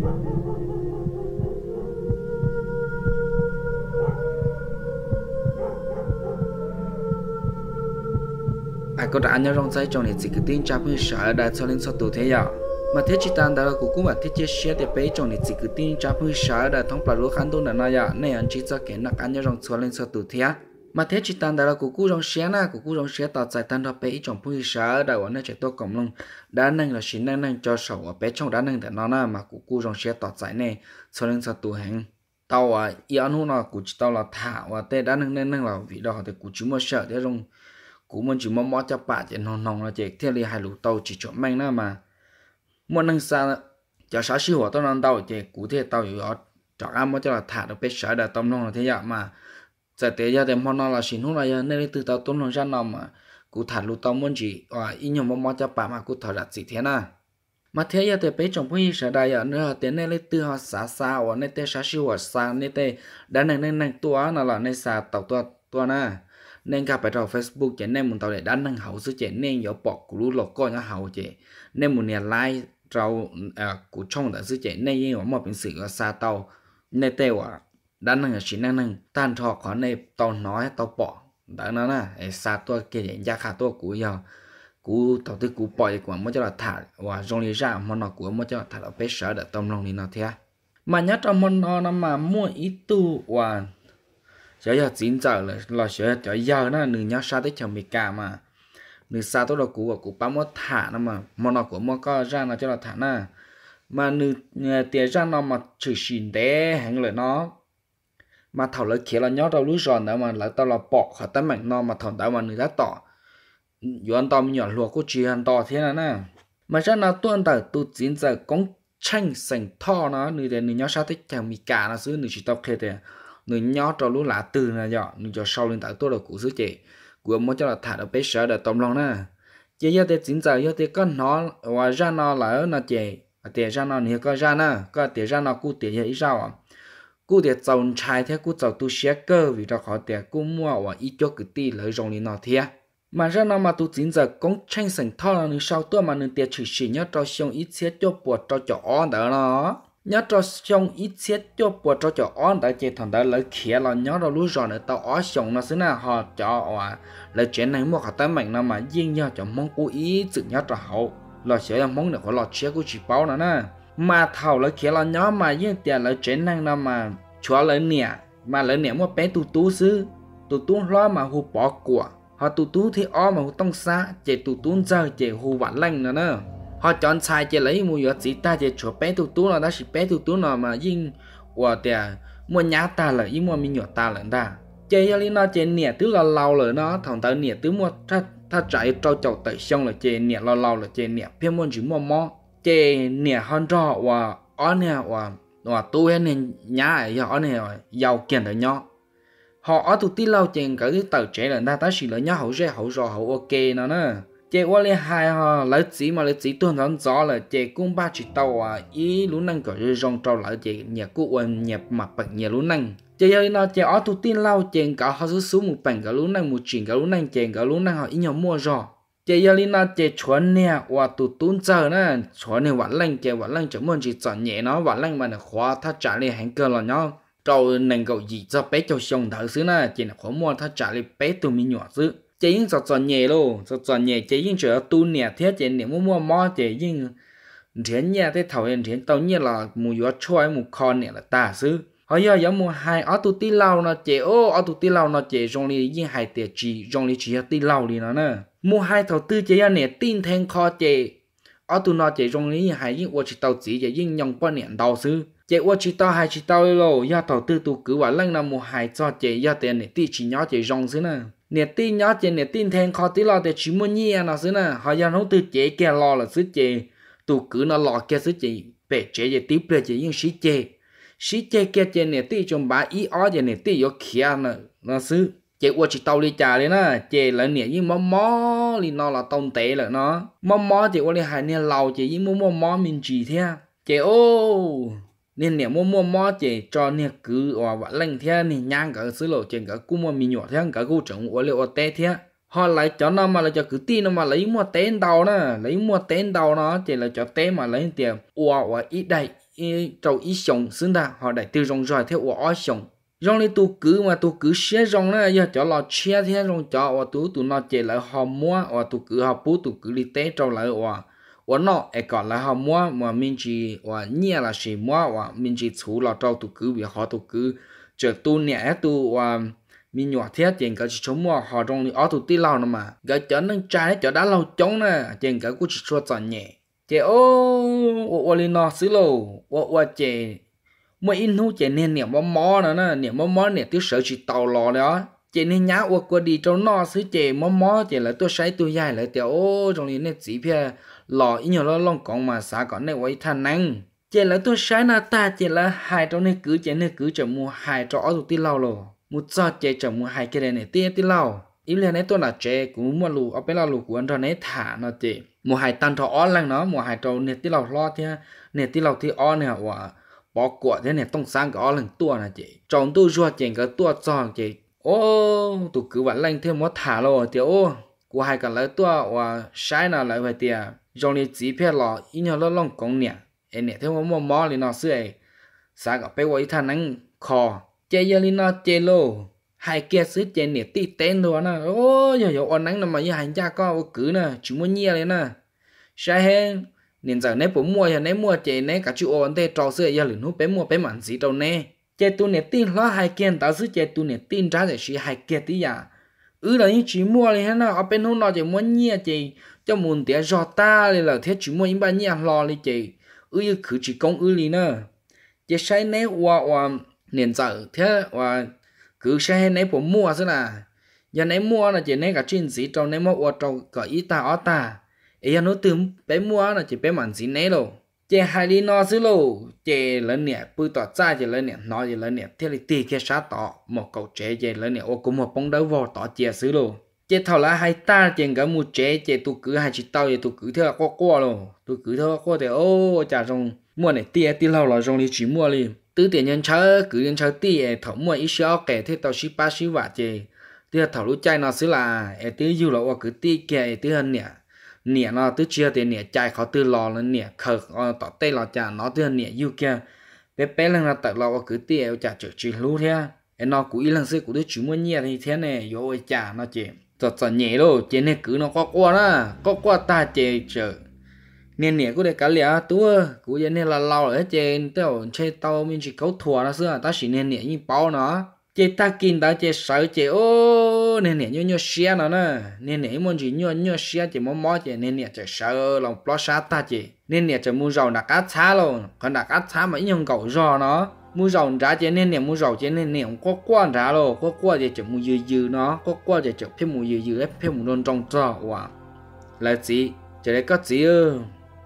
ai có đã nhớ rong say trong này chỉ cứ tin chắp hơi sợ đã cho lên sau tù thế giờ mà thế chỉ tan đã là cũng mà thế chia sẻ để bé trong này chỉ cứ tin chắp hơi sợ đã thông báo lúa khăn tôi là nay ạ này anh chỉ cho kẻ nặng anh nhớ rong cho lên sau tù thế mà thế chỉ tàn đã là của cú dòng xe na của cú dòng xe tạo giải tan ra bé trong phun xá đã ở nơi chạy tôi cộng lông đá năng là xin năng năng cho sầu ở bé trong đá năng để nó na mà của cú dòng xe tạo giải này cho nên sao tù hàng tàu à yên hú là của tàu là thả và tê đá năng năng năng là vì đó thì của chúng mà sợ thế rong của mình chỉ mong mong cho bà chỉ nòng nòng là chạy theo li hai lũ tàu chỉ chọn mang na mà muốn năng xa cho sáu siêu hỏa tôi năng tàu chỉ cụ thể tao ở chọn ăn mong cho là thả được bé sợ đã tâm nòng là thế vậy mà giờ tế giờ thì món nào là xin hôm nay nên từ tàu tôn lòng ra nào mà cụ thả lụt tàu muốn chỉ à ít nhiều mong mong cho bà mà cụ thở đặt gì thế na mà thế giờ thì bé chồng phi sẽ đây ở nữa thế nên lấy từ họ xa xa và nên thế xa siêu ở à, xa nên thế đã nên nên nên tua là là nên xa tàu tua tua na nên gặp phải trong Facebook chỉ nên muốn tàu để đã nâng hậu sự chỉ nên nhớ bỏ cụ lụt coi nhá hậu chỉ nên muốn nhà like trâu à cụ trông đã sự chỉ nên yên ở bình bên sự xa tàu nên thế à đã nâng chỉ năng nâng tan thọ khó này tàu nói tàu bỏ đã nó là xa tua kia để gia khả tua cú giờ cú tàu tư cú bỏ của mới cho là thả và rong lý ra mà nó của mới cho là thả là bé sợ để tông lòng đi nó thế mà nhớ trong món nó nó mà mua ít tu và cho giờ chín giờ là là giờ giờ giờ nó nửa nhớ xa tới chồng bị cả mà nửa xa tôi là cú và cú bám mất thả nó mà món nó của mới có ra nó cho là thả nè mà nửa ờ, tiền ra nó mà chửi xin đế hàng lời nó mà thầu lỡ kia là nhớ đâu lúa giòn đó mà lỡ tao là bỏ khỏi tấm mảnh non mà thầu tao mà người đã tỏ dù anh tao nhỏ luộc của chị anh tỏ thế là nè mà chắc là tuân tờ tu chín giờ cũng tranh sành tho nó người để người nhớ sao thích chẳng mì cả nó xứ người chỉ tao kia thì người nhớ cho lúa lá từ là dọ người cho sau lên tao tôi là cụ xứ chị của mỗi cho là thả được bé sợ để tôm lòng nè chỉ giờ thì chín giờ giờ thì có nó và ra nó là nó chị tiền ra nó thì có ra nè có tiền ra nó cụ tiền gì sao cú để tàu trái thì cú tàu tu xe cơ vì cho khó để cú mua và ít cho cái tì lấy rong lên nó thế mà ra nó mà tu chính giờ cũng tranh sành thao là nên sau tôi mà nên tiền chỉ chỉ nhớ cho xong ít xe cho buộc cho cho on đó nó nhớ cho xong ít xe cho buộc cho cho on đã chạy thằng đã lấy khía là nhớ rồi lúa rồi nữa tao ó xong nó xứ nào họ cho à lấy chuyện này mua cả tới mình nó mà riêng nhau cho mong cú ý sự nhớ cho hậu là sẽ là mong được họ lọt xe của chị báo nữa nè mà thảo là kia là nhỏ mà yên tiền là chuyển năng nào mà chúa là nè mà là nè mua bé tu tú sư tu tú lo mà hù bỏ của họ tu tú thì o mà hù tông xa chế tu tú giờ chế hù vạn lành nữa nè họ chọn sai chế lấy mua giọt gì ta chế chúa bé tu tú là đó chỉ bé tu tú nào mà yên của tiền mua nhá ta là yên mua mình nhỏ ta là ta chế cho nó chế nè tức là lâu rồi nó thằng ta nè tức mua thật thật chạy trâu chậu tới xong là chế nè lâu lâu là chế nè 偏 muốn chỉ mua mò chế nhà hòn trò và on nhà và và tôi hết nè nhá ấy nhà giàu kiện tới nhau họ ở tụt tí lâu chừng cái cái tàu trẻ là ta ta chỉ là nhau hậu sẽ hậu rồi hậu ok nó nè chế qua lên hai ha lấy chỉ mà lấy chỉ tuần thắng gió là chế cũng ba chỉ tàu à ý lũ năng cởi rồi rong trâu lại chế nhà cũ quên nhà mặt bệnh nhà lũ năng chế ơi nó chế ở tụt tí lâu chừng cả họ xuống một bệnh cả lũ năng một chuyện cả lũ năng chừng cả lũ năng họ ít nhau mua rồi chế giờ linh là chế chuẩn nè và tụ tún giờ nè chuẩn nè vẫn lành chế vẫn lành chỉ muốn chỉ chọn nhẹ nó vẫn lành mà nó khóa thắt chặt lên hàng cơ là nhau trâu nên cậu gì cho bé cho xong thở xứ nè chế nó khó mua thắt chặt lên bé tụ mình nhỏ xứ chế yên chọn chọn nhẹ luôn chọn chọn nhẹ chế yên chỉ tún nè thế chế nè mua mua mò chế yên thế nhẹ thế thầu yên thế, tao nhẹ là mua gió choi mua con nè là ta xứ họ ờ, giờ giống mua hai ở tụ tí lâu nó chế ô ở tụ tí lâu nó chế trong này riêng hai tiệt chỉ trong này chỉ tí lâu đi nó nè mua hai thầu tư chế này tin thêm kho chế ở tụ nó chế trong này hai riêng ô chỉ tàu chỉ chế riêng nhông quan niệm đầu sư chế ô chỉ tàu hai chỉ tàu lô giờ thầu tư tụ cứ vào lăng nào mua hai cho chế giờ tiền này tí chỉ nhỏ chế trong sư nè nè tin nhỏ chế nè tin thêm kho tí lo để chỉ mua nhia nó sư nè họ giờ nó tư chế kia lo là sư chế tụ cứ nó lo kia sư chế bể chế chế tiếp bể chế riêng sĩ chế sĩ chế kia chế này tí trong bá ý ó chế này tí yo kia nó nó xứ chế qua chỉ tàu đi trà đấy nó chế là nè như mó mó li nó là tông tệ là nó mó mó chế qua đi hai nè lầu chế như mó mó mó mình chỉ thế chế ô nên nè mó mó mó chế cho nè cứ ở vạn lành thế nè nhang cả xứ lộ chế cả cú mó mình nhỏ thế cả cú chẳng qua liệu tê thế họ lấy cho nó mà là cho cứ tin nó mà lấy mua tên đầu nó lấy mua tên đầu nó chỉ là cho tên mà lấy tiền ủa ủa ít đây trâu ý sống xứng ta họ đại tiêu rong rồi theo ủa sống rong lên tu cứ mà tu cứ xe rong nó giờ cho lo xe thế rong cho và tu tu nó chạy lại họ mua và tu cứ họ bú tu cứ đi té trâu lại và và nó ai còn là họ mua mà mình chỉ và nhẹ là chỉ mua và mình chỉ chú là trâu tu cứ vì họ tu cứ chờ tu nhẹ tu và mình nhỏ thế tiền cả chỉ chống mua họ trong đi ở tu tí lâu nữa mà cái chợ nó trái chợ đã lâu chống nè tiền cả cũng chỉ cho chọn nhẹ chế ô ô lên nó xứ lô ô ô chế mà in hú chế nên niệm mò mò nữa nè niệm mò mò niệm tiêu sợ chỉ tàu lò đó chế nên nhá ô qua đi trong nó xứ chế mò mò chế là tôi say tôi dài lại tiểu ô trong này nên chỉ phe lò in nhiều lo long còn mà xả còn này quay thành năng chế là tôi say na ta chế là hai trong này cứ chế này cứ chờ mua hai trọ rồi tiêu lâu lò mua cho chế chờ mua hai cái này này tiêu tiêu lò อีเลีนตัวน่ะเจกูมัวลูเอาไปเราลูกวนตอนนี้ถานาะเจมัวหายตันทออ้อนลรงเนาะมัวหายตัวเนี่ยที่เราลอดเนี่ยเนี่ยที่เราที่ออนเนี่ยว่าปอกวดเนี่ยต้องสร้างกับออนลังตัวนะเจจองตู้ชัวเจงกับตัว จองเจโอ้ตุกือวันแรงเท่ามว่าถาเราเดียวโอ้กูหายกันแล้วตัวว่าใช้น่ะแล้วไปเดียจองเนี่ยจีเพลาออีเนี่ยเราลองกงเนี่ยเอเนี่ยเท่ามวมัวมอเลยเนาะเสื้อสากับไปว่าอีท่านั้นคอเจยลินาเจโล hai kia sứ chè nè tì tên đồ nè ô giờ giờ ăn nắng nằm mà như hành cha co cứ nè chúng mua nhia lên nè sai hen nên giờ mua giờ nãy mua chè nãy cả chú ôn tê trò sữa giờ lửa nút bé mua bé mặn gì đâu nè chè tu nè tin lo hai kia tao sứ chè tu nè tin ra để xí hai kia tí à ứ ừ, là như chú mua lên hen nè ở bên hôm nọ chè mua nhia chè cho muốn tía giò ta lên là thế chú mua những ba nhia lo lên chè ứ ừ, như cứ chỉ công ứ ừ liền nè chè sai nãy qua qua nên giờ thế qua cứ xe hay mua thế là giờ nấy mua là chỉ nấy cả chuyện gì trong nấy mua ở trong cả ít ta ở ta ấy giờ nó từ bé mua là chỉ bé mặn gì nấy rồi chỉ hai đi nó xí lô chỉ lớn nè bự tỏ ra chỉ lớn nè nó chỉ lớn nè thế là tì cái sát tỏ một cậu trẻ chỉ lớn nè ô cũng một bóng đấu vào tỏ chia xí lô chỉ thầu là hai ta chỉ cả một trẻ chỉ tụ cứ hai chị tao chỉ tụ cứ theo qua qua rồi tụ cứ theo qua thì ô chả trong mua này tia tia lâu rồi trong đi chỉ mua liền tư tiền nhân chớ cứ nhân chớ ti e thổ mua ít xíu kẻ thế tàu ship ba ship vạ chê tư thổ lũ chay nó xứ là e tư du lộ cứ ti kẻ e tư hơn nẻ nẻ nó tư chia tiền nẻ chay khó tư lò lên nẻ khờ tỏ tê lò chả nó tư hơn nè du kia bé bé lăng là tật lò cứ ti e chả chở chỉ lú thế e nó cứ ý lần xứ cứ tư chú mua nhẹ thì thế nè này yo chả nó chê tật tật nhẹ đâu chê này cứ nó có qua đó có qua ta chê chở nên nè cũng để cá lẽ tua cũng vậy nên là lâu ở trên tao chơi tao mình chỉ câu thua là xưa ta chỉ nên nè như bao nó chơi ta kinh ta chơi sợ chơi ô nên nè như như xe nó nè nên nè muốn chỉ như như xe chỉ muốn mò chơi nên nè chơi sợ lòng lo sát ta chơi nên nè chơi mua rau là cá chá luôn còn là cá chá mà ít nhung cậu giò nó mua rau ra chơi nên nè mua rau chơi nên nè cũng có quan ra rồi có qua chơi chơi mua dư dư nó có qua chơi chơi phim mua dư dư phim mua non trong trò quá, là gì chơi đấy có gì ơ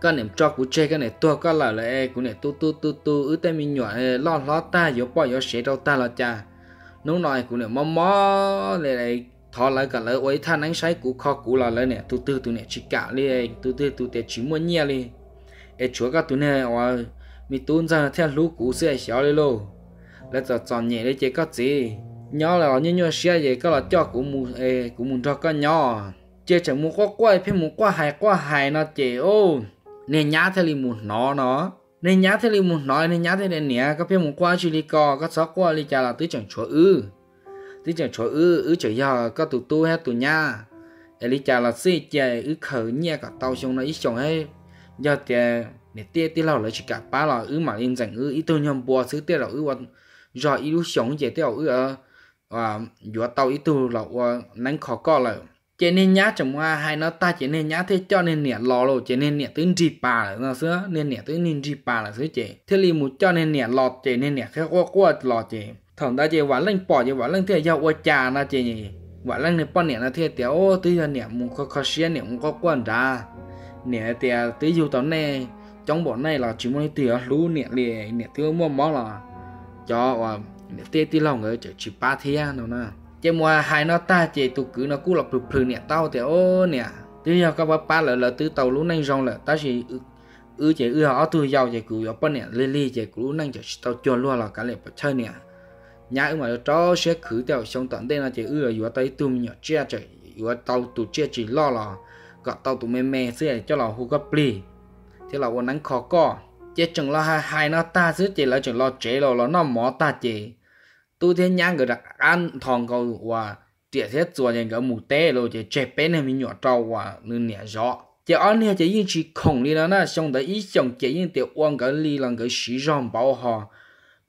cái này cho của chơi cái này tua cái là là của này tu tu tu tu ứ tay mình nhỏ lo lo ta yếu bỏ yếu sẽ đâu ta là cha nấu nồi của này mò mò này này thọ lại cả lại ấy than nắng sái của kho của là lại này tu tu tu này chỉ cả đi tu tu tu để chỉ muốn nhia đi ấy chúa các tu này và mi tuôn ra theo lũ cũ sẽ xéo đi lô lại giờ chọn nhẹ để chơi có gì nhỏ là như như xe gì có là cho của mù ấy của mù cho có nhỏ chơi chẳng muốn quá quay phim muốn quá hài quá hài nó chơi ô nên nhá thế li muốn nó nó nên nhá thế li muốn nói nên nhá thế nên nè các phim muốn qua chỉ li co các sáu qua li cha là tứ chẳng chúa ư tứ chẳng chúa ư ư chỉ giờ các tụ tu hết tụ nha li cha là xí chè ư khờ nhẹ cả tàu xong nó ít chồng hết giờ thì nè tia tia lâu lại chỉ cả ba là ư mà yên rằng ư ít tôi nhầm bùa xứ tia là ư và rồi ít lúc sống chè tia ư ở và vừa tàu ít tu là nắng khó co lại chế nên nhá chồng hoa hay nó ta chế nên nhá thế cho nên nẻ lò lô chế nên nẻ tới nhịp bà là sao xưa nên nẻ tới nhịp gì bà là xưa chế thế li một cho nên nẻ lò chế nên nẻ khác qua qua lò chế thằng ta chế quả lăng bỏ chế quả lăng thế giao qua trà na chế nhỉ quả lăng này bỏ nẻ nó thế tiểu ô tới giờ nẻ muốn có có xe nẻ muốn có quan ra nẻ tè tới dù tao này trong bọn này là chỉ muốn tiền lú nẻ liền nẻ tiêu mua món là cho nẻ tê tê lòng người chỉ ba thiên nó na chế mua hai nó ta chế tụ cứ nó cú lọc lục phừ nè tao thì ô nè tiếp theo các bác ba lỡ lỡ tứ tàu lũ nanh rong lỡ ta chỉ ư chế ư họ tụ giàu chế cứu giàu bên nè lê lê chế cứu nanh chế tàu chuồn luôn là cả lệ bật chơi nè nhà ư mà cho sẽ khử tàu xong tận đây là chế ư ở tay tụm nhỏ chia chế ở tàu tụ chia chỉ lo là cả tàu tụ mê mê sẽ cho là hú gấp lì thế là quần nắng khó co chế chừng lo hai hai nó ta giữ chế là chừng lo chế lo nó mỏ ta chế tu thế nhang người đặc ăn thòng cầu và trịa thế chùa những cái mù tê rồi chỉ chẹp bên này mình nhỏ trâu và nên nhẹ rõ chỉ ăn này chỉ yên chỉ khổng đi nó na xong tới ít xong chỉ yên tiểu uang cái li lần cái sử dụng bảo họ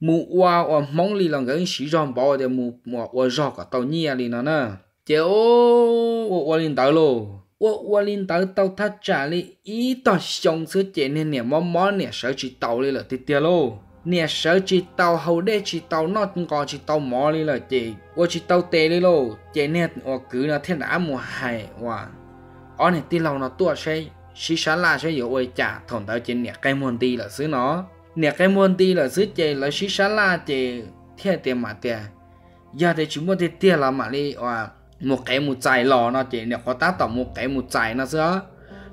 mù hoa và mong li lần cái sử dụng bảo thì mù mù hoa rõ cả tàu nhia đi nó na chỉ ô và lên tới luôn ô và lên tới tàu thắt trả li ít tao xong sửa chỉ nên nhẹ món món nhẹ sợ chỉ tàu li là tiệt tiệt lô nè sợ chị tàu hầu đê chị tàu nó cũng có chị tàu mò đi là chị ô chị tàu tê đi lô chị nè ô cứ là thiên đã mùa hài hòa ở này tí lâu nó tua xe xí xá là sẽ yếu ôi chả thổn tao trên nè cây muôn ti là xứ nó nè cây muôn ti là xứ chị là xí xá là chị thiên tiền mà tiền giờ thì chúng muốn thì tiền là mà đi hòa một cái một chài lò nó chị nè có tá tổng một cái một chài nó xứ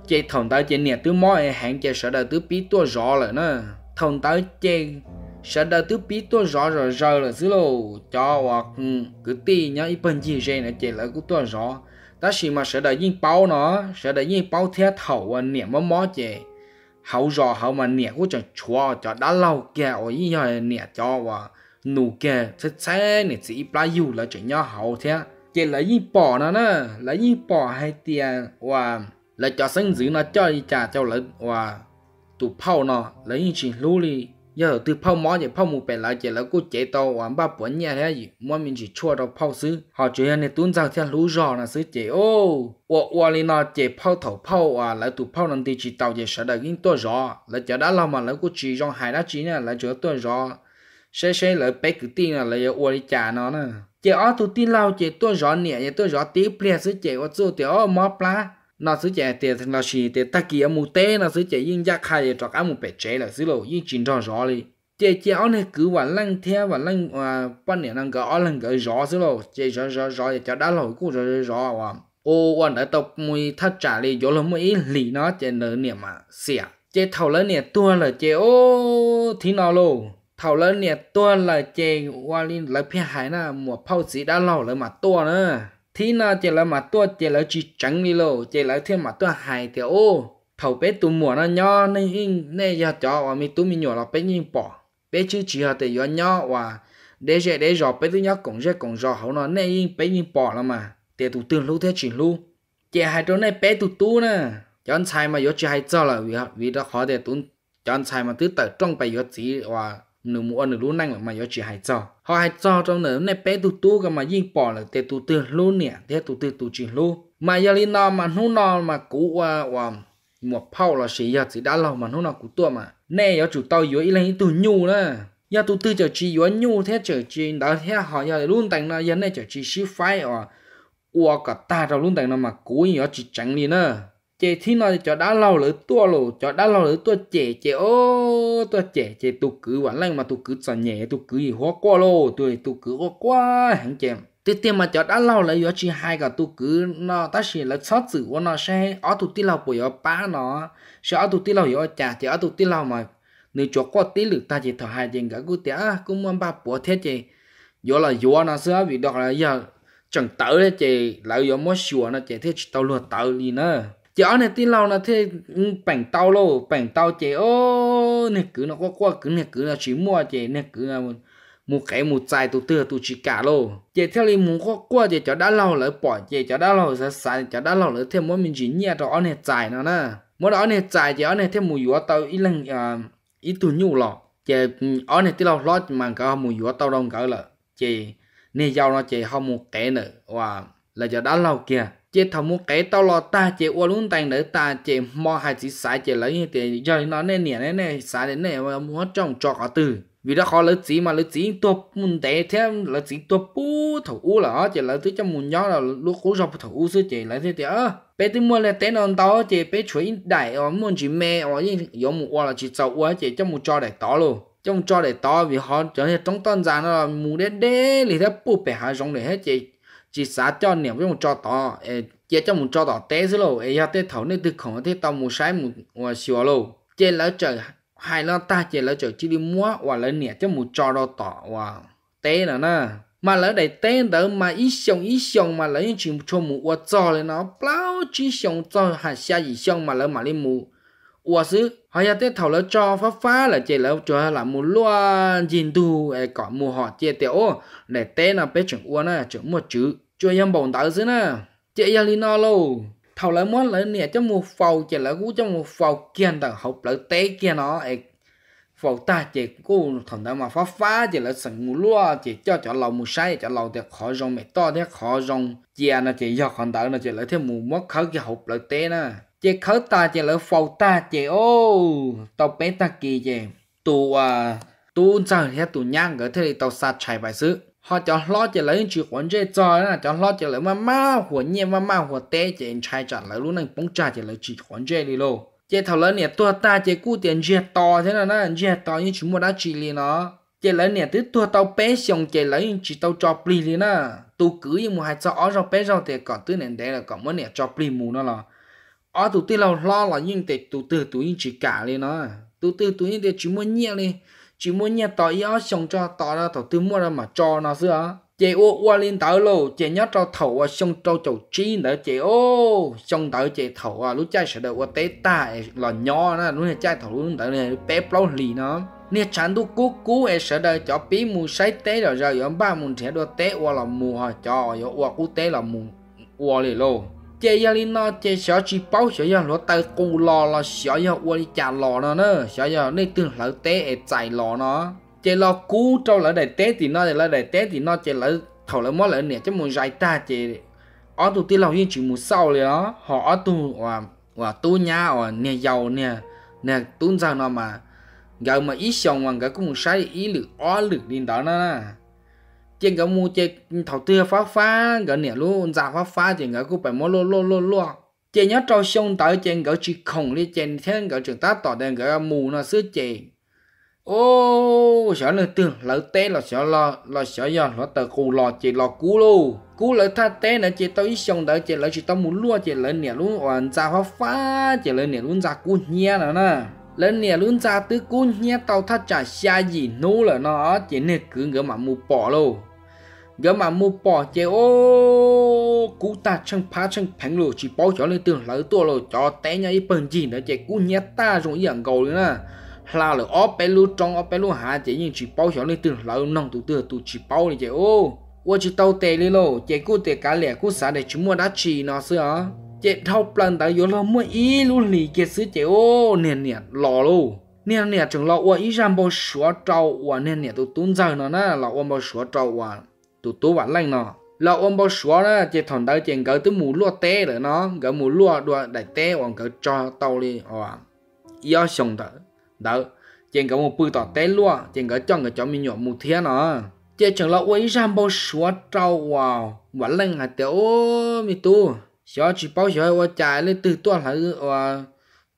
chị thổn tao trên nè tứ mò hàng chị sợ đời tứ pí tua rõ rồi nữa thông tới trên sẽ đời tứ bí tôi rõ rồi giờ là dữ lộ cho hoặc ừ, cứ ti nhớ ít bên gì gì này chỉ là của tôi rõ ta chỉ mà sẽ đời nhiên bao nó sẽ đời nhiên bao thế thầu và niệm mó mó chè hậu rõ hậu mà niệm của chẳng chua cho đã lâu kìa ở ý nhờ niệm cho và nụ kìa thế thế này chỉ bao nhiêu là chuyện nhớ hậu thế chỉ là nhiên bỏ nó nè là nhiên bỏ hai tiền và là cho sinh dữ nó cho đi trả cho lớn và tụ phao nó lấy những chuyện lú đi giờ từ phao mỏ vậy phao mù bè lại vậy là cô chế tàu hoàn ba bốn nhà thế gì mỗi mình chỉ chua đâu phao xứ họ chuyện này tuấn giao theo lú rò là xứ chạy ô ủa ủa lên nó chế phao thầu phao à lại tụ phao nằm thì chỉ tàu vậy sợ đời kinh tôi rò lại chợ đã làm mà lại cô chỉ trong hai đã chỉ nè lại chợ tôi rò xe xe lại bé cứ tin là lại ủa đi trả nó nè chế ở tụ tin lao chế tôi rò nè chế tôi rò tí plea xứ chế ô chỗ thì ô mỏ plá nó sử trẻ tiền thằng là gì tiền ta kia mu té nó sử trẻ yên giác khai cho các một bẹt trẻ là dữ lộ yên chín rõ rõ đi chế chế ông này cứ vẫn lăng theo vẫn lăng à ban niệm lăng gõ lăng gõ rõ sử lộ chế rõ rõ rõ cho đã lộ cũng rõ rõ à ô quan đã tộc mùi thất trả đi gió lắm mấy lì nó chế nợ niệm mà xỉa à. chế thầu lớn niệm tua là chế ô thì nó lô thầu lớn niệm tua là chế quan linh lấy phía hải na mùa phao sĩ đã lộ lại mà tua nữa thì na chỉ là mà tua chỉ là chỉ trắng đi lô chỉ là thêm mà tua hài thì ô thầu bé tụ mùa nó nho nên in nên giờ cho và mi tụ mi nhỏ là bé nhìn bỏ bé chứ chỉ là để giờ nho và để dễ để giờ bé tụ nhóc cũng dễ cũng giờ hậu nó nên in bé nhìn bỏ là mà để tụ tương lưu thế chỉ lưu chỉ hai chỗ này bé tụ tụ nè chọn sai mà giờ chỉ hai cho là vì vì đó khó để tụ chọn sai mà tứ tự trong bài giờ chỉ và nếu muốn nửa luôn nang mà yo chỉ hay cho họ hay cho trong nữa này bé tu tu cái mà yên bỏ là tê tu tư luôn nè tê tu tư tu chỉ luôn mà giờ lên nó mà nó nó mà cũ qua à, qua à, một phao là sĩ giờ chỉ đã lâu mà nó nó cũ tua mà nè yo chủ tao yo ý lên tu nhu nữa giờ tu tư chờ chỉ yo nhu thế chờ chỉ đã thế họ giờ luôn tặng nó giờ này chờ chỉ xí phái à qua cả ta rồi luôn tặng nó mà cũ yo chỉ chẳng đi nữa chế thì nó cho đã lâu lỡ tua lỗ cho đã lâu lỡ tua chế chế ô tua chế chế tu cứ vẫn lên mà tu cứ sợ nhẹ tu cứ gì hóa qua lô tuổi tu cứ hóa qua hẳn chèm tiếp theo mà cho đã lâu lỡ yếu chỉ hai cả tu cứ nó ta chỉ là sót sự của nó sẽ ở tu tí lâu bồi ở ba nó sẽ ở tu tí lâu ở chả thì ở tu tí lâu mà nếu cho qua tí lực ta chỉ thở hai chèm cả cứ tiếc cũng muốn ba bữa thế chè do là do nó xưa vì đó là giờ chẳng tới chè lại do mất sửa nó chè thế tao luôn tới đi nữa chó này tin lâu là thế ừ, bảng tao lô bảng tao chế ô này cứ nó qua qua cứ này cứ là chỉ mua chế này cứ là một cái một trái tụ tư tụ chỉ cả lô chế theo lý muốn qua qua chế chó đã lâu lỡ bỏ chế chó đã lâu sẽ sai chó đã lâu lỡ thêm mỗi mình chỉ nhẹ đó này trái nó nè mỗi đó này trái chế này thêm một yếu tao ít lần ít tụ nhủ lọ chế ở ừ, này tin lâu lo mà cả một yếu tao đông cả lợ chế này giàu nó chế không một cái nữa và là chó đã lâu kia chế thầm mua cái tao lo ta chế ô luôn tay nữa ta chế mò hai chỉ sai chế lấy như thế giờ nó nên nè nên nè sai đến nè mà muốn trong cho cả từ vì đó khó lấy chỉ mà lấy chỉ tuột muốn té thêm lấy chỉ tuột bú thầu u là chế lấy thứ trong muốn nhớ là lúc cố dọc thầu u sư chế lấy thế thì ơ bé tí mua là té non to chế bé chuối đại ở muốn chỉ mẹ ở những giống một là chỉ sau u chế trong một cho đại to luôn trong cho đại to vì họ trở nên trong toàn già là mù đế đế thì thế bù bẻ hạ giống để hết chị chỉ xã cho niệm với một trò tỏ chế cho một cho tỏ té dưới lầu ấy tế thấu nên từ khổng tế tao một sai một xìa lầu chế lỡ chờ hai lỡ ta chế lỡ chờ chỉ đi mua và lỡ niệm cho một cho đó tỏ và té nữa nè mà lỡ đầy té đỡ, mà ít xong ít xong mà lỡ những chuyện cho một quả trò lên nó bao chỉ xong cho hạt xa gì xong mà lỡ mà lên một ủa sứ họ tết cho phá là chơi 我是好像在讨论做发发了，这了主要 là một loa nhìn tu ấy có một họ chia tiểu để té là bé chuẩn uo nè chuẩn một chữ cho em bổn tới chứ nè chơi giờ đi nó lâu thầu lại muốn lại nè cho một phầu chơi lại cú cho một phầu kiên tầng học lại té kia nó ấy phầu ta chơi cú thằng ta mà phát phá chơi lại sừng một loa chị cho cho lâu một sai cho lâu thì khó rong mệt to thì khó rong chị à, là chơi giờ còn đỡ là chơi lại thêm một mất khấu cái học lại té nè chế khớ ta chế lỡ phâu ta chế ô tàu bé ta kì chế tu à tù sao thì tu nhang cái thế thì tàu sát chạy bài xứ họ cho lo chế lấy chuyện quấn chế cho là cho lo chế lấy mà ma หัว nhẹ mà té chế chạy chặt lấy luôn anh bóng trả chế lấy chuyện quấn chế đi lô chế thầu lớn nè tua ta chế cú tiền chia to thế là nè chia to như chúng mua đã chỉ liền nó chế lớn nè tức tua tàu bé xong chế lấy chỉ tàu cho pli liền nè tu cứ như mua hai cho ở rồi bé rồi thì còn tứ nền đấy là còn muốn nè cho pli mù nó là ở ờ, tụi tôi là lo là nhưng để tụi từ tụi chỉ cả lên nó tụi từ tụi nhưng để chỉ muốn nhẹ lên chỉ muốn nhẹ tỏ ý xong cho tỏ ra tụi tôi mua ra mà cho nó xưa chị ô qua lên tàu lô chị nhớ cho thầu qua xong cho chầu chi nữa chị ô xong tàu chị thầu à lúc trai sẽ được qua tế ta là nhỏ nó lúc này trai thầu lúc tàu này bé bao lì nó nè chẳng tu cú cú e sợ đời cho bí mù sấy tế rồi rồi ông ba mù trẻ đua tế qua là mù hả cho rồi qua cú tế là mù qua lì lô chế gia linh nó chế sợ chỉ bao sợ gia nó tay cù lò là sợ gia uo trả chả lò nó nữa sợ gia nên từ lỡ té ở chạy lò nó chế lò cú trong lỡ đại té thì nó lỡ đại té thì nó chế lỡ thầu lỡ mó lỡ nè chứ muốn dài ta chế ở tu tiên lâu như chỉ một sau liền đó họ ở tu và và tu nhà và nè giàu nè nè tu ra nó mà gạo mà ít xong mà cái cũng sai ý lực ó lực đi đó nó chuyện cái mu chơi thầu tư phá phá cái nè luôn giả phá phá chuyện cái cũng bảy mua lô lô lô lô chuyện nhớ trâu xong tới chuyện cái chỉ khổng đi chuyện thế cái chuyện ta tỏ đèn cái mù nó sứ chè ô sợ nữa từ lỡ té là sợ lo là sợ do nó tờ cù lò chỉ lò cú lô cú lỡ tha té nữa chỉ tao ít xong tới chỉ lỡ chỉ tao muốn lúa chỉ lỡ nè luôn còn giả phá phá chỉ lỡ nè luôn giả cú nhia nữa nè lần nè luôn ra tứ cún nhé tao thắt chặt xa gì nô là nó chỉ nè cứ ngỡ mà mù bỏ lâu giờ mà mua bỏ chế ô cú ta chẳng phá chẳng phẳng lửa chỉ bỏ cho lên tường lỡ tua rồi cho té nhà ít bẩn gì nữa chế cú nhét ta rồi yên cầu nữa nè là lỡ ó bé lu trong ó bé lu hạ chế nhưng chỉ bỏ cho lên tường lỡ nông tụ tường tụ chỉ bỏ đi chế ô ô chỉ tàu tè đi lô chế cú tè cá lẻ cú xả để chúng mua đá chì nó xưa á chế thâu lần tại yếu lo mua ý luôn lì kia xứ chế ô nền nền lò luôn nền nền chẳng lo ô ý rằng bao số trâu ô nền nền tụ tún giờ nó nè là ô bao số trâu ô tụ tụ vẫn lành nó lọ ông bao số đó chỉ thằng đó chỉ gỡ tới mù lúa té rồi nó gỡ mù lúa đua đại té còn gỡ cho tàu đi à yếu sống đó đó chỉ gỡ một bự tỏ té lúa chỉ gỡ cho người cho mình nhỏ mù thiên nó chỉ chẳng là quấy ra bao số trâu wow vẫn lành hạt tiểu mi tu xóa chỉ bao xóa qua lên từ tuần là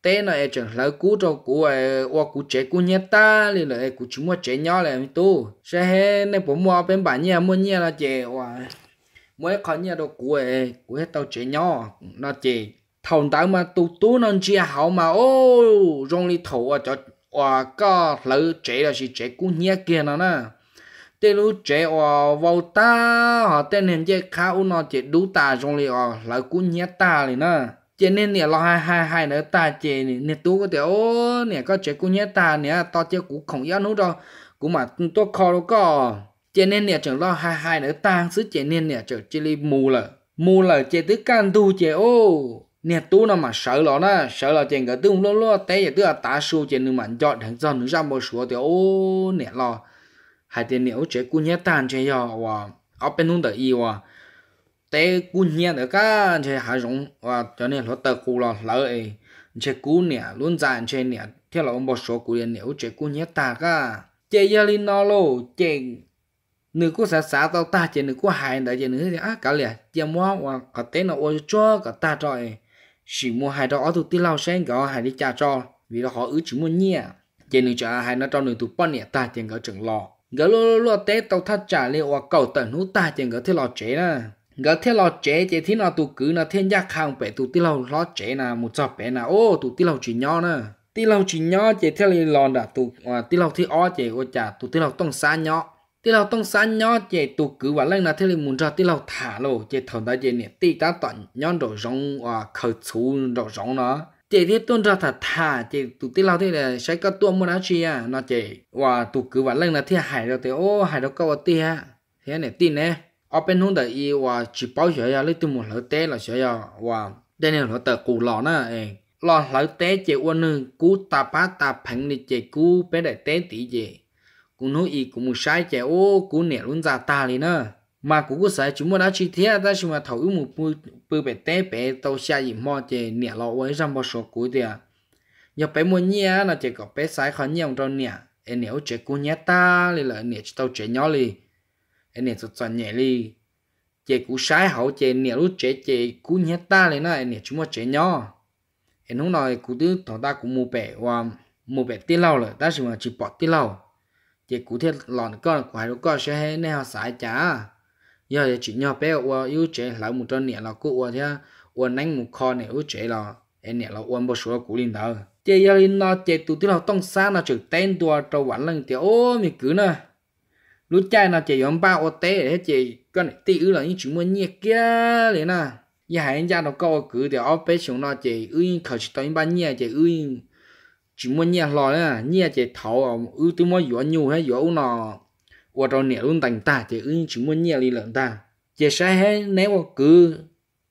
thế nó e chẳng lỡ cú cho cú e ờ, qua cú chế cú nhé ta li là e cú chúng mua chế nhỏ là tu sẽ he nên bố mua bên bản nhà mua nhà là chế qua mỗi con nhà đồ cú e cú hết tao chế nhỏ là chế thầu tao mà tu tu non chia hậu mà ô rong li thầu à cho à có lỡ chế là gì chế cú nhé kia nó nè tê lú chế à vào ta họ tên hình chế khá u nó chế đủ ta rong li à lỡ cú nhé ta li nè chế nên nè lo hai hai hai nữa ta chế nè tú có tiểu nè có chế cú nhớ ta nè to chế cú không yếu nút rồi cũng mà tôi kho đâu có chế nên nè chẳng lo hai hai nữa ta xứ chế nên nè chẳng chế li mù là mù là chế tứ can tu chế ô nè tú nó mà sợ lo nó sợ lo chế cái tương luôn luôn té giờ tứ là tá su chế nhưng mà dọn thằng dọn nó ra một số tiểu ô nè lo hai tiền nè ô chế cú nhé ta chế yo wa ở bên nung tự yêu wa tế cú nhẹ nữa cả chơi hà rộng và cho nên nó tự cú là lợi chơi cú nhẹ luôn dài chơi nhẹ theo là ông bảo số cú nhẹ nếu chơi cú nhẹ ta cả chơi gia linh nó lô chơi nữ cú xã xã tao ta chơi nữ cú hại đại chơi nữ thì á cả liền chế mua và cả tế nó ôi cho cả ta rồi chỉ mua hai đó ở tụ lao sen cả hai đi trả cho vì nó họ ứ chỉ mua nhẹ chơi nữ trả hai nó cho nữ tụ bón nhẹ ta chơi gỡ chừng lo gỡ lo lo tế tao thắt trả liệu và cầu tận hú ta chơi gỡ thế lò chế nè gỡ thế lo chế chế thế nào tụ cứ là thiên gia khang bể tụ tí lâu lo chế là một chọc bể là ô tụ tí lâu chỉ nhỏ nữa tí lâu chỉ nhỏ chế thế là lòn đã tụ à, tí lâu thì o chế ô chả tụ tí lâu tông xa nhỏ tí lâu tông xa nhỏ chế tụ cứ và lên là thế là muốn cho tí lâu thả lô chế thằng ta chế nè tí ta toàn nhon đồ rong à khởi chú đồ rong nó chế thế tuân ra thật thả chế tụ tí lâu thế là sẽ có tuôn mua đá chi à nó chế và tụ cứ và lên là thiên hải đâu thế ô hải đâu có tí ha thế này tin nè ở bên nông đời y và chỉ bảo sửa ra lấy từ một lỡ té là sửa ya và đây là lỡ tờ cù lọ nữa ê lọ lỡ té chỉ uốn nương cú ta bá ta phẳng đi chỉ cú bé đại té tí gì cú nói y cũng một sai chỉ ô cú nè luôn ra ta đi nữa mà cú có sai chúng mà đã chi thế ta chúng mà thấu ưu một bự bự bé té bé tàu xa gì mò chỉ nè lọ với ra một số cú thì à giờ bé mua nhia là chỉ có bé sai khó nhiều trong nè em nếu chỉ cú nhát ta thì là nè tàu chỉ nhỏ liền anh nè cho cho nhẹ đi chị cú sai hậu chị nè lúc chị chị cú nhẹ ta lên nè anh nè chúng mà chị nhỏ anh hôm nói cú thứ thằng ta cũng mua bẻ và mua bẻ tiền lâu rồi ta chỉ mà chỉ bỏ tiền lâu chị cú thiết lòn con của hai đứa con sẽ nên họ sai chả giờ thì chỉ nhỏ bé và yêu chị lại một trăm nhẹ là cú và thế và nánh một kho nè yêu chị là anh nè là quan bao số cú liền đó chị giờ lên nó chị tụt tứ lâu tông xa nó chữ tên tua trâu vẫn lần thì ô mình cứ nè lúc cha nó chỉ yếm ba ô tê để chỉ con tí ư là những chuyện muốn nhẹ kia liền na, như hai anh cha nó câu cứ để ở bên xuống nó chỉ ư những khẩu chỉ ba nhẹ chỉ ư chuyện muốn nhẹ lo nè nhẹ chỉ thầu ư tôi mới gió nhiều hay gió nó qua rồi nhẹ luôn tành ta chỉ ư chuyện muốn nhẹ đi lợn ta chỉ sẽ hết nếu cứ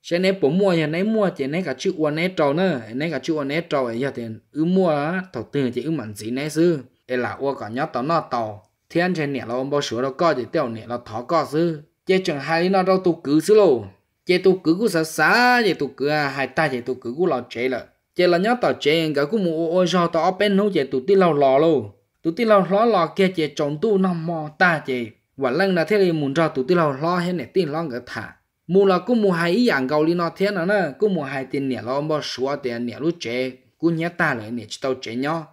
sẽ nếu bổ mua nhà nếu mua chỉ nếu cả chữ uan nếu trâu nữa nếu cả chữ uan nếu trâu ấy giờ tiền, ư mua thầu tư chỉ ư mặn gì nếu nấy sư là uo cả nhớ tao nó tàu thiên trên nè là ông bao sửa đâu có chỉ tiêu nè là thọ có sư chế chẳng hay nó đâu tu cứ chứ lô chế tu cứ cũng sợ sá chế tu cứ hai ta chế tu cứ cũng lo chế là chế là nhớ tao chế cái cũng mua ôi sao tao bên nấu chế tu tí lâu lò lô tu tí lâu lò lò kia chế trồng tu nằm mò ta chế và lần là thế này muốn cho tu tí lâu lò hết nè tin lo ngỡ thả mù là cũng mù hai ý dạng gầu đi nó thế nữa nè cũng mù hai tiền nè là ông bao sửa tiền nè lúc chế cũng nhớ ta lại nè chỉ tao chế nhó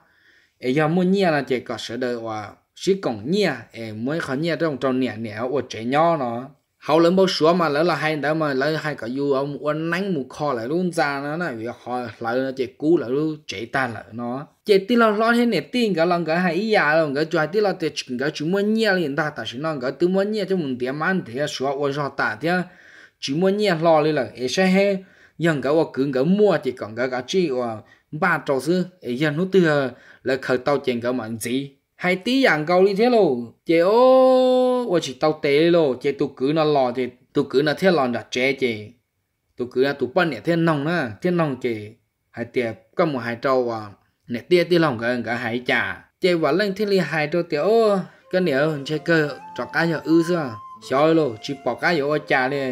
ấy giờ muốn nhia là chế có sửa đời hòa chỉ còn nhẹ mới khó nhẹ trong trong nhẹ nhẹ ở trẻ nhỏ nó hầu lớn bao số mà lỡ là hai đó mà lỡ hai cả du ông uốn nắng mù kho lại luôn ra nó này vì họ lỡ chạy cú lỡ luôn chạy ta lỡ nó chạy tí lo lo thế này tin cả lòng cả hay ya lòng à, cả chơi tí lo thì cái chúng muốn nhẹ liền ta ta chỉ lòng cái tứ muốn nhẹ cho mình tiền ăn thì xóa uốn cho ta thì chỉ muốn nhẹ lo lên là sẽ he nhưng cả cứng cả mua chỉ còn cả cái chi và ba trò sư ấy giờ nó từ ờ, là khởi tàu tiền cả mọi gì hai tí dạng câu đi thế lô chế ô và chỉ tao tế lô chế tụ cứ nó lò chế tụ cứ nó thế lò đặt chế chế tụ cứ là tụ bận nè thế nòng na thế nòng chế hai tiệp có một hai trâu à nè tia tia lòng cả cả hai chả chế và lên thế li hai trâu tiểu ô cái nè hơn chế cơ cho cá nhỏ ư sao à. rồi lô chỉ bỏ cá nhỏ chả đi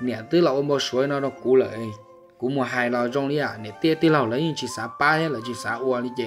nè tư là ôm bao suối nó nó cú lại cú một hai lò trong đi à nè tia tia lòng lấy chỉ xả ba hay là chỉ xả uo đi chế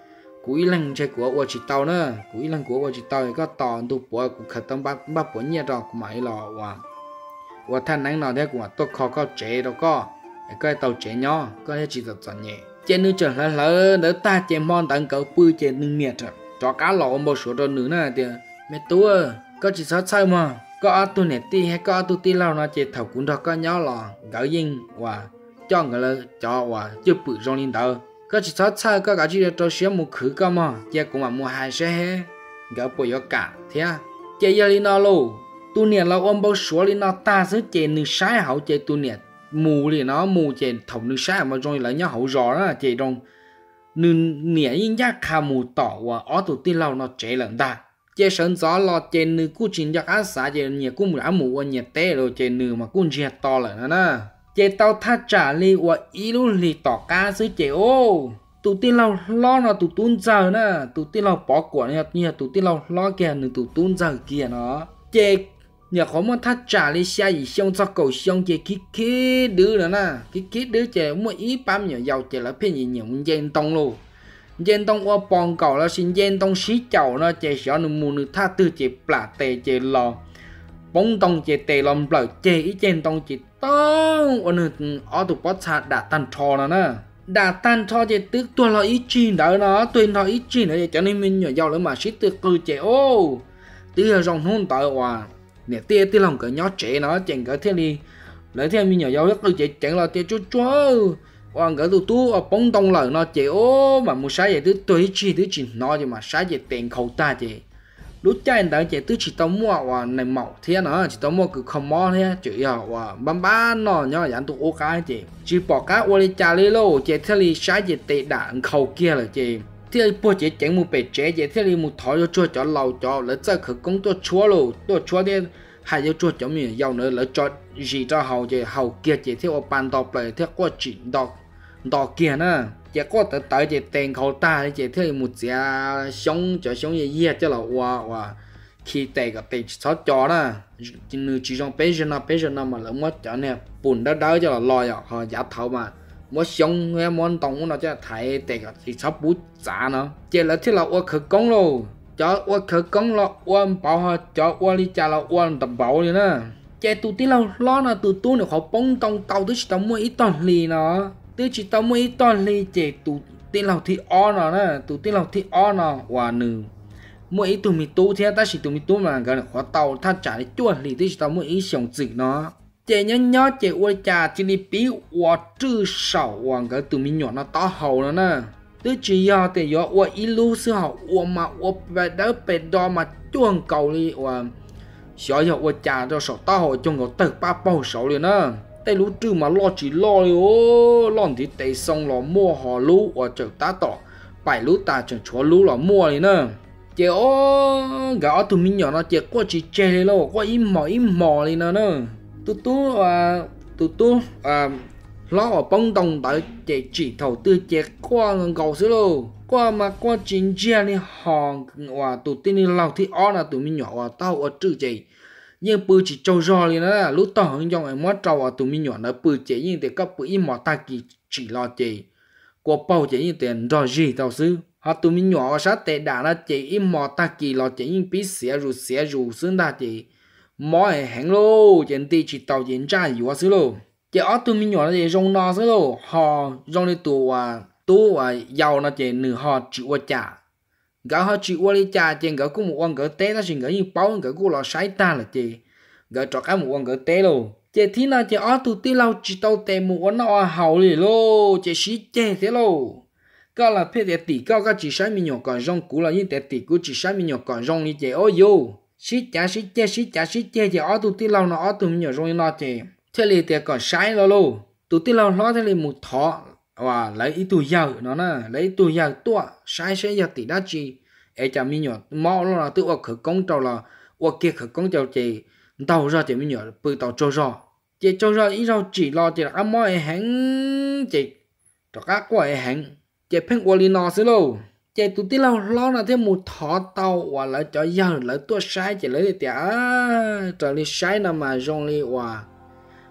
cú ý lăng chơi của ô chỉ tàu nữa cú ý lăng của ô chỉ tàu có tàu tu bỏ cú khát tông bắp bắp bỏ nhẹ rồi cũng mày lò và và thằng nắng nào thế của tôi khó có chế đâu có cái tàu chế nhỏ có cái chỉ giật giật nhẹ chế nước trời lỡ lỡ đỡ ta chế mòn tận cầu bư chế nước miệt rồi cho cá lò một số đồ nữa này thì mẹ tua có chỉ sao sao mà có tu nè ti hay có tu ti lao nó chế thầu cũng đó có nhỏ lò gỡ dinh và cho người lỡ cho và chưa bự rong lên đầu có chỉ sao sao có cả chỉ cho xé một khử cơ mà giờ cũng mà mua hai xe hết gỡ bộ gió cả thế à giờ giờ đi nó lù tu niệm lâu ông bao số đi nó ta sẽ chè nửa sai hậu chè tu niệm mù thì nó mù chè thầu nửa sai mà rồi lại nhớ hậu rõ đó chè trong nửa niệm yên giác khà mù tỏ và ó tụ tin lâu nó chè lần ta chè sơn gió lo chè nửa cú chín giác á xã chè nhà cú mù á mù và nhẹ té rồi chè nửa mà cú chè to lại đó nè chế tao tha trả li và ý li tỏ ca dưới chế ô tụi tin lâu lo là tụi tuôn giờ nè tụi tin lâu bỏ của nhật như tụi tin lâu lo kìa nữa tụi tuôn giờ kìa nó chế nhờ khó mà tha trả li xa gì xong cho cầu xong chế kí kí đứa nữa nè kí kí đứa chế mua ý bám nhờ giàu chế là phiền gì nhiều muốn dành tông luôn gen tông qua bòn cầu là xin gen tông xí chầu nó chế sợ nó mù nữa tha tư chế plà tề chế lo bóng tông chế tề lòng lợ chế ý gen tông chế tông ôn ở tụ bó chả đã tan trò nó nè đã tan cho thì tức tôi lo ít chi đó nó tôi lo ít chi nữa cho nên mình nhỏ giàu lắm mà xít từ cư chế ô tí là hôn tới hòa nè tia tia lòng cỡ nhỏ trẻ nó chẳng cỡ thế đi lấy theo mình nhỏ giàu rất cư chế chẳng lo tia chú chú còn cỡ tụ tú bóng tông lợn nó chế ô mà mua sai vậy thứ tôi ít chi thứ chỉ nó thì mà sai vậy tiền khẩu ta vậy lúc chạy đang chạy tôi chỉ tao mua và này mẫu thế nó chỉ tao mua cứ không mua thế chỉ là và bán bán nó nhá dán tụ ô cái chị chỉ bỏ cá ô đi chà lê lô chạy thế li sai chạy tệ đạn khẩu kia là chị thế bỏ chạy chạy một bể chạy chạy thế li một thỏi cho chua cho lâu cho lấy ra khử công tôi chúa lô tôi chúa đi hay cho chua cho mình giàu nữa lấy cho gì cho hậu chị hậu kia chị thế ô bàn đọc lại thế qua chỉ đọc đọc kia nữa 结果得到一个电口打，一个体木只熊就熊也野只了哇哇，去第个第草脚啦，女只上本身那本身那嘛，了么叫呢，本到到只了来呀，和牙头嘛，么熊也么动那只睇第个第草不咋呢，接了去了我去讲喽，叫我去讲了，我包下叫我哩家了我得包哩呢，接到啲了，攞那到到你好蹦动到都是到么一段哩呢。tư chỉ tao mới toàn lì chế tụ tin lầu thì o nó nè tụ tin lầu thì o nó quả nữ mỗi ít tụi mình tu thì ta chỉ tụi mình tu mà gần khóa tàu tha trả để chuột lì tư chỉ tao mỗi ít sống dịch nó chế nhớ nhớ chế uôi trà chỉ đi pí uo trừ sầu uo gần tụi mình nhỏ nó to hầu nó nè tư chỉ giờ thì giờ uo ý lu sư hậu uo mà uo về đỡ về đo mà chuông cầu đi uo sợ giờ uo trà cho sầu to hầu chung cầu tự ba bầu sầu liền đó tay lú trừ mà lo chỉ lo ô lon thì tay xong lò mua họ lú ở chợ tá tỏ bảy lú ta chẳng chúa lú lò mua này nè chị ô gạo tụi mình nhỏ nó chị qua chỉ chê lên lo qua im mò im mò này nè nè tụ tụ à tụ tụ à lo ở bông đồng tới chị chỉ thầu tư chị qua gầu xứ lô qua mà qua chính chia đi họ và tụi tin đi lâu thì ó là tụi mình nhỏ và tao ở trừ chị nhưng bự chỉ trâu rò liền đó lúc tao hứng dòng em mót trâu ở tụi mình nhỏ nó bự chỉ nhưng tiền các bự im mỏ ta kỳ chỉ lo chỉ của bao chỉ nhưng tiền rò gì tao xứ họ tụi mình nhỏ sát tệ đã là chỉ im mỏ ta kỳ lo chỉ nhưng biết xé rù xé rù xương ta chỉ mỏ em hẹn lô chỉ đi chỉ tao diễn ra gì quá xứ lô chỉ ở tụi mình nhỏ nó chỉ rong nó xứ lô họ rong đi tụi à tụi à giàu nó chỉ nửa họ chịu quá trả gỡ họ chỉ qua đi cha chèn gỡ cũng một quan gỡ té nó chỉ gỡ như bao gỡ cũng lò sái ta là chè gỡ trọ cái một quan gỡ té luôn chè thế nào chè ó tụt tí lâu chỉ tàu tè một quan nó hậu liền luôn chè xí chè thế luôn có là phê tè tỷ cao có chỉ sái mình nhỏ còn rong cũ là như tè tỷ cũ chỉ sái mình nhỏ còn rong như chè ô vô xí chả xí chè xí chả xí chè chè ó tụt tí lâu nó ó tụt mình nhỏ rong nó chè thế liền tè còn sái lô luôn tụt tí lâu nó thế liền một thọ và ờ, lấy ít tuổi giàu nó nè lấy tuổi giàu tua sai sẽ giờ tỷ đa chi ai chả mi nhỏ mò nó là tự ở khử công trâu là ở kia khử công trâu chỉ tàu ra thì mi nhỏ bự tàu trâu ra chỉ trâu ra ít rau chỉ lo chỉ là à, mò ai hẹn chị cho các quả ai hẹn chỉ phèn qua li nó xí lô chỉ tụi tí lâu lo là thêm một thọ tàu và lấy cho giàu lấy tuổi sai chỉ lấy thì tiền trở đi sai nào mà rong đi và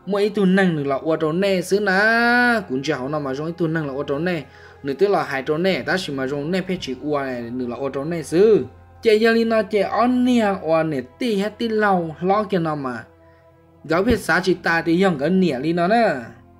mỗi tu năng được là ô trâu nè xứ ná cũng chả nó mà rồi tu năng là ô trâu nè nửa tức là hai trâu nè ta chỉ mà rồi nè phải chỉ qua này nửa là ô trâu nè xứ chạy giờ đi nó chạy on nè ô nè tì hết tì lâu lo kia nó mà giáo viên xã chỉ ta thì hằng cái nè linh nó nè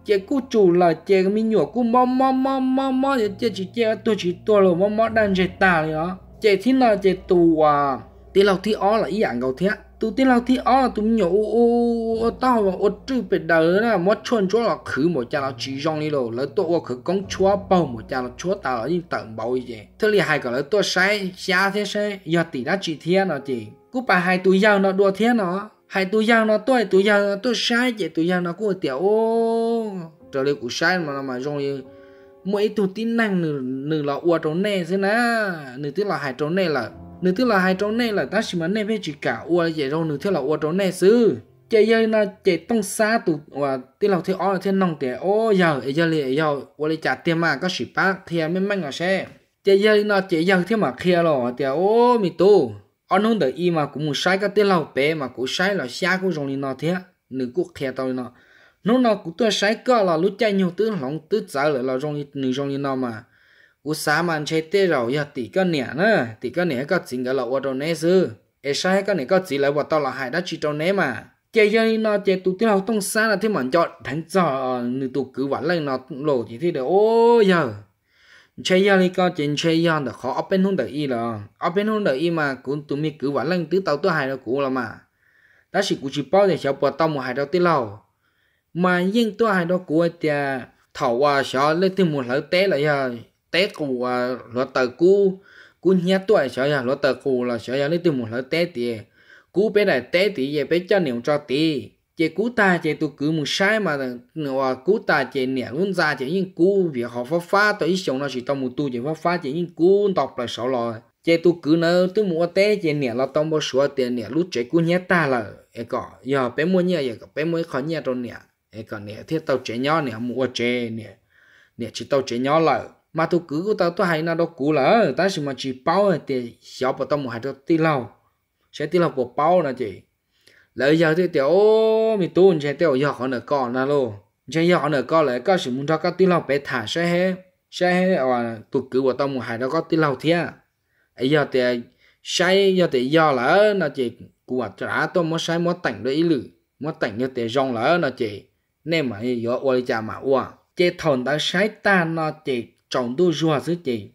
chạy cú chủ là chạy cái mi nhổ cú mò mò mò mò mò chạy chỉ chạy tôi chỉ tôi là mò mò đang chạy ta đi đó chạy thì nó chạy tù à tì lâu thì ó là ý ảnh cầu thiệt tụ tí lao tí ó tụ nhỏ ô tao và ô trừ bề đời là mót chuồn là khử một cha nó chỉ rong đi rồi lỡ tụ ô khử công chúa bao một cha nó chúa tao là những tận bao gì thế li hai cái lỡ tụ sai xa thế sai giờ tỷ đã chỉ thiên nó chỉ cú bà hai tụi giàu nó đua thiên nó hai tụi giàu nó tuổi tụi giàu nó sai chỉ tụi giàu nó cú tiểu ô trở lại cú sai mà mà rong đi mỗi tụ tí năng nửa nửa là ô trốn nè thế nè nửa tiếng là hai trốn nè là nữ thứ là hai trâu này là ta chỉ mà này về chỉ cả ua vậy rồi nữ thứ là ua trâu này sư chạy giờ là chạy tông xa tụ và tí là thì ó là thiên nông trẻ ô giờ ấy giờ liền giờ ua lấy trả tiền mà có sĩ bác thì em mới mang ở xe chạy giờ là chạy giờ thế mà kia rồi thì ô mi tu ăn nông đợi y mà cũng muốn sai cái tí lâu bé mà cũng sai là xa cũng rồi nó thế nữ cũng kia tao nó nó nó cũng tôi sai cơ là lúc chạy nhiều thứ lòng tứ giờ là rồi nữ rồi nó mà อุตสามันใช้เตเราอย่าตีก็เนี่ยนะตีก็เนี่ยก็จริงกับเราว่าเราเนซื้อเอใช่ก็เนี่ยก็จริงแล้วว่าตอนเราหายได้ชีตอนเนมาเจยันนอเจตุที่เราต้องสร้างที่มันจอดทั้งจอหนึ่งตุกือหวานเลยนอโหลที่ที่เดียวโอ้ยใช้ยาลีก็จริงใช้ยาแต่ขอเอาเป็นหุ่นเดียวอีหรอเอาเป็นหุ่นเดียวอีมากูตุ้มีกือหวานเลยตื้อเต่าตัวหายเรากูละมาแต่สิกูจีป้อเนี่ยเชียวปวดต้องมาหายเราที่เรามายิ่งตัวหายเรากูจะเถาว่าเชียวเลยที่มันเหลือเตะเลย té cụ à lo tờ cu cu nhá tuổi sợ nhà lo tờ cụ là sợ nhà lấy từ một lo té thì cú bé này té thì về bé cho niệm cho tí chị cú ta chị tôi cứ một sai mà nó à, cú ta chị nè luôn ra chị nhưng cú việc họ phá phá tôi ít sống nó chỉ tao một tu chị phá phá chị nhưng cú đọc là sáu lò chị tôi cứ nỡ tôi mua té chị nè là tao mua số tiền nè lúc chị cú nhé ta là ấy cọ giờ bé mua nhẹ giờ bé mua khó nhẹ rồi nè ấy cọ nè thiết tao trẻ nhỏ nè mua trẻ nè nè chỉ tao trẻ nhỏ là mà tôi cứ của tao tôi hay là đó cũ lỡ ta chỉ mà chỉ bao thì xóa bỏ tao một hai đó tí lâu sẽ tí lâu của bao là chị lỡ giờ thì tiểu mi tuôn sẽ tiểu giờ họ nở con là luôn sẽ giờ họ nở con lại có sự muốn cho các tí lâu bé thả sẽ hết sẽ hết à tôi cứ của tao một hai đó có tí lâu thế ấy giờ thì sai giờ thì giờ lỡ là chị của trả tôi mới sai mới tặng đấy lử mới tặng như thế rong lỡ là chị nên mà giờ ôi cha mà ua chế thồn ta sai ta nó chị trọng tôi rùa dưới chị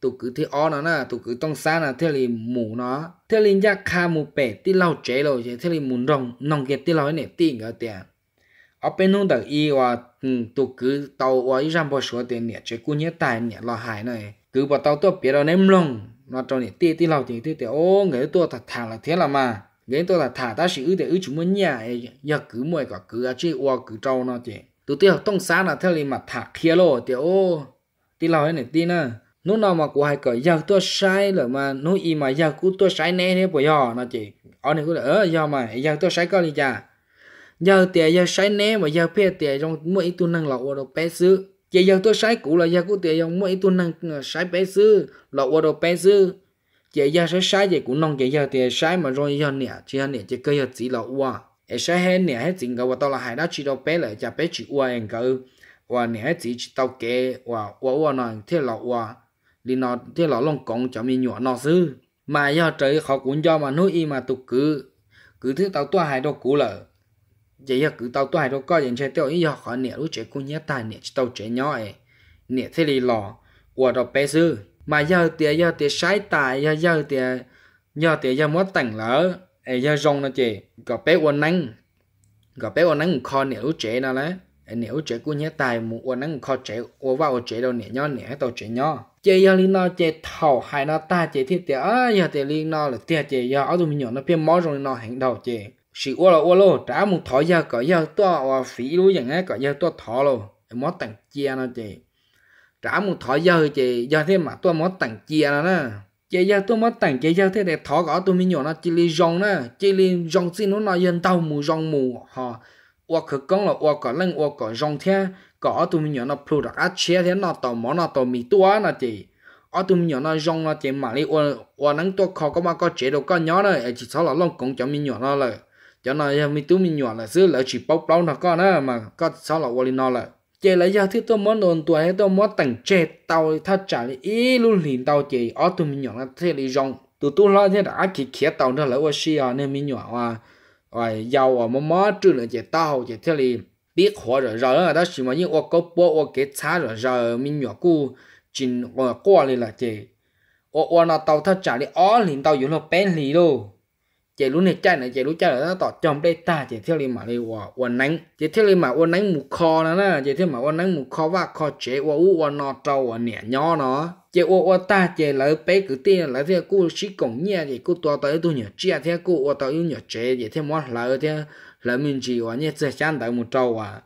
tôi cứ thấy ó nó nè tôi cứ tông xa nè thế là mù nó thế là nhà kha mù bể tí lau chế rồi chứ thế là mù rồng, nòng kia tí lau này tí ngỡ tiền ở bên hông đầu y và ừ, tôi cứ tàu và y ram bò số tiền nhẹ chế cú nhớ tài nhẹ lo hại này cứ bảo tàu tôi biết đâu ném lông nó cho nhẹ tí tí lau thì thế thì ô người tôi thật thả là thế là mà người tôi thật thả ta sĩ để ư chúng muốn nhà giờ cứ mồi cả cứ à, chế và cứ trâu nó chứ tôi tiêu tông xa là thế là mà thả kia rồi thì ô tí lâu này tí nữa nó nào mà của hai cởi giờ tôi sai là mà nó y mà giờ cú tôi sai nè thế bây giờ nó chỉ ở này cũng là ở giờ mà giờ tôi sai coi đi chà giờ tiền giờ sai nè mà giờ phe tiền trong mỗi ít tuần năng lậu đồ bé xứ giờ giờ tôi sai cũ là giờ cú tiền trong mỗi ít tuần năng ờ, sai bé xứ lậu đồ bé xứ giờ giờ sai sai giờ cũng nông giờ giờ tiền sai mà rồi giờ nè chỉ nè chỉ cơ giờ chỉ lậu à sai hết nè hết tiền cái và tao là hai đó chỉ đâu bé lại chả bé chỉ ua anh cơ và nè hết chỉ tao kê và và và nó thế là và đi nó thế là long cong cho mình nhỏ nó sư mà do trời họ cũng do mà nuôi y mà tụ cứ cứ thứ tao tua hai đâu cũ lợ vậy giờ cứ tao tua hai đâu coi những chơi tiêu ý do khó nè lúc trẻ cũng nhớ tài nè tao trẻ nhỏ ấy nè thế thì lò của đó bé sư mà giờ tiệt giờ tiệt sai tài giờ giờ tiệt giờ tiệt giờ mất tảnh lỡ ấy giờ rong nó chị có bé quần nắng có bé quần nắng khó nè lúc trẻ nào đấy nếu ô chế của nhé tài mù ô năng khó chế ô vào ô chế đâu nè nhó nè tàu chế nhó chế giờ linh nó chế thảo hài nó ta chế thiết tế á giờ tế linh nó là tia chế giờ ở tụi mình nhỏ nó 偏 mót rồi nó hành đầu chế sự ô là ô lô trả một thọ giờ cỡ giờ to phí luôn chẳng ấy cỡ giờ to thọ lô mót tặng chia nó chế trả một thọ giờ chế giờ thế mà tôi mót tặng chia nó nè chế giờ tôi mót tặng chế giờ thế để thọ gõ tụi mình nhỏ nó chỉ li rong nè chỉ li rong xin nó nó dân tàu mù rong mù họ 我可讲了，我可能我可上天，个我都没有那 product 啊，切天那到毛那到米多那的，我都没有那用那点嘛哩，我我能多考个嘛个 chế độ 个 nhỏ này, chỉ sau là long cũng cho mình nhỏ nó là, cho nó mình tu mình nhỏ là xưa là chỉ bóc bao nó có nữa mà có sau là quali nó là, chế lấy ra thứ tôi muốn đồn tuổi hay tôi muốn tặng chế tàu thắt trả đi ý luôn liền tàu chị, ở tụi mình nhỏ là thế đi rong tụi tôi lo thế đã chỉ khía tàu nữa là tôi xia à, nên mình nhỏ à rồi dầu à mà mớ trừ nữa chỉ tao chỉ thế li biết khó rồi rồi là đó chỉ mà những ô cốp bộ ô cái xá rồi rồi mình nhỏ cu chính ô qua li là chỉ ô ô nó tao thắt trả đi ó liền tao dùng nó bén li luôn chế lúc này chạy này chế lúc chạy là tỏ trong đây ta chế theo liền mà đi wa wa nánh chế theo liền mà wa nánh mù kho nó nè chế theo mà wa nánh mù kho và kho chế wa u wa nọ trâu wa nhẹ nhỏ nó chế wa wa ta chế lấy bé cứ tiền lấy theo cô chỉ cổng nhẹ thì cô to tới tôi nhớ chia theo cô wa tới nhớ chế chế theo món lấy theo lấy mình chỉ wa nhẹ chế chán tới một trâu à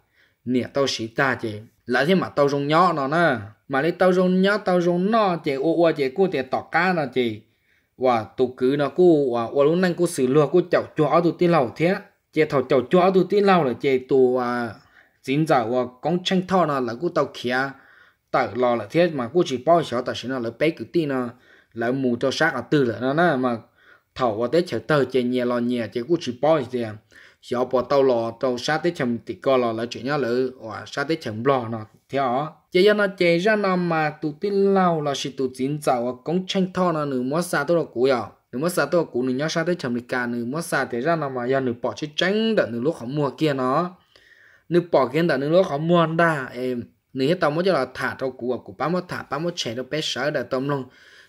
nhẹ tao chỉ ta chế lấy theo mà tao dùng nhỏ nó nè mà lấy tao dùng nhỏ tao dùng nọ chế wa wa chế cô chế tỏ cá nó chế và tụ cứ nó cô và và lúc nãy cô xử lừa cô chảo chó tụ tin lầu thế chị thầu chảo chó tụ tin lầu là chị tụ à dính giả và con tranh thọ nó là cô tàu kia tàu lò là thế mà cô chỉ bao giờ tàu xin là bé cứ tin nó là mù cho sát ở từ là nó nó mà thầu và tết chờ tờ chị nhẹ lò nhẹ chị cô chỉ bao giờ giờ bỏ tàu lò tàu sát tết chầm tị co lò là chuyện nhau là và sát tết chầm lò nó theo đó à giờ giờ nó chạy ra nó mà tụ tin lâu là chỉ tụ chín chảo cũng tranh thọ nó nửa mất xa tôi là cũ rồi nửa mất xa tôi là cũ nửa nhớ xa tới chầm lịch cả nửa mất xa thế ra nó mà giờ nửa bỏ chứ tránh đợi nửa lúc họ mua kia nó nửa bỏ kia đợi nửa lúc họ mua đa em nửa hết tao mới cho là thả tao cũ à cũ bám mất thả bám mất chạy đâu bé sợ đợi tôm luôn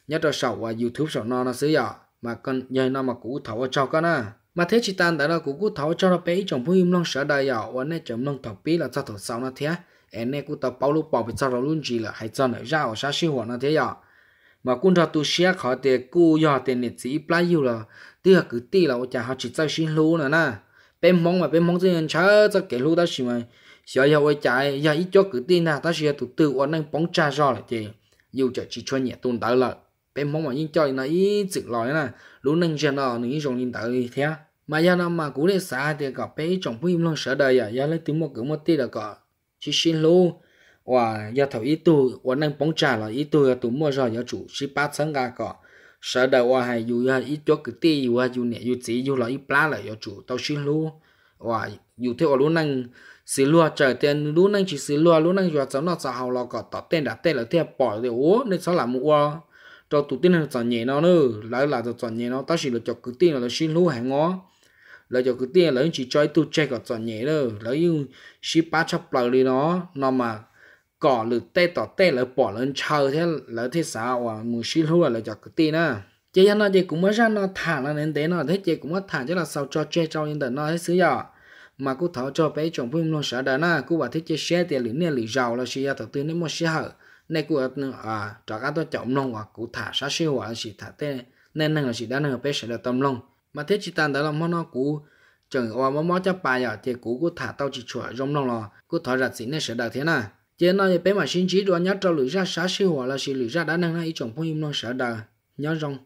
nhớ tao sầu và youtube sầu nó nó xứ giờ à. mà con giờ nó mà cũ thầu cho con à mà thế chỉ tan tại nó cũ cũ thầu cho nó bé chồng vui luôn sợ đời giờ và nên chồng luôn thầu bí là sao thầu sau nó thế em này cũng tao bảo lúc bảo bị cho nó luôn chỉ là hay cho nó ra ở xã sinh hoạt nó thế ạ mà cũng cho tôi share khỏi tiền cũ giờ tiền này chỉ play yêu là tiếc cứ tiếc là chả họ chỉ cho sinh lú nữa nè bên mong mà bên mong chứ chớ cho cái lú đó xí mà sợ giờ quay chạy giờ ít cho cứ tin nè ta sẽ tụt tự ở nên bóng cha rồi lại chị dù chợ chỉ cho nhẹ tuần tới là bên mong mà nhưng cho nó ít chữ lòi nè lú nên cho nó những dòng nhìn tới thế mà giờ nó mà cũng để xa thì gặp bé chồng phim luôn sợ đời à giờ lấy tiếng một cử một tí là có chỉ xin lô và do thầu ý tu và năng bóng trà là ý tu là tụi mua rồi do chủ chỉ ba sáng gà cỏ sợ đầu và hay dù là ý cho cứ ti và dù nè dù chỉ dù là ý plá là do chủ tao xin lô và dù theo ở lúc năng xí lúa trở tiền lúc năng chỉ xí lúa lúc năng giờ cháu nó cháu hậu là cọ tao tên đã tên là theo bỏ để ố nên sao làm mua cho tụi tin là chọn nhẹ nó nữa lại là chọn nhẹ nó tao chỉ được cho cứ ti là xin lúa hàng ngó là cho cái tiền là chỉ cho tu chơi cả chọn nhẹ đó là yêu ship ba chọc lại đi nó nó mà cỏ lử tê tỏ tê là bỏ lên chờ thế là thế sao à muốn ship luôn là cho cái tiền á chị anh nó chị cũng mới ra nó thả nó nên thế nó thế chị cũng mới thả chứ là sao cho chơi cho nên tận nó hết xứ giờ mà cô thảo cho bé chồng phim luôn sợ đỡ na cô bảo thế chơi xe tiền lĩnh nè lì giàu là xì thật tư nếu mua xe hở nên cô à trả cá tôi chồng nông hoặc à, cô thả sát siêu à chỉ thả tê nên năng là chỉ đã năng bé sẽ là tâm lòng mà thế chỉ tan đó là món nó cũ chẳng qua món món cho bà nhỏ thì cũ cứ thả tao chỉ chuột rong lòng lò cứ thở rạch xịn nên sợ đầu thế nào chế nó thì bé mà xin chỉ đoán nhát trâu lưỡi ra xá sư hỏa là xì lưỡi ra đã năng ấy chồng phong im non sợ đầu nhớ rong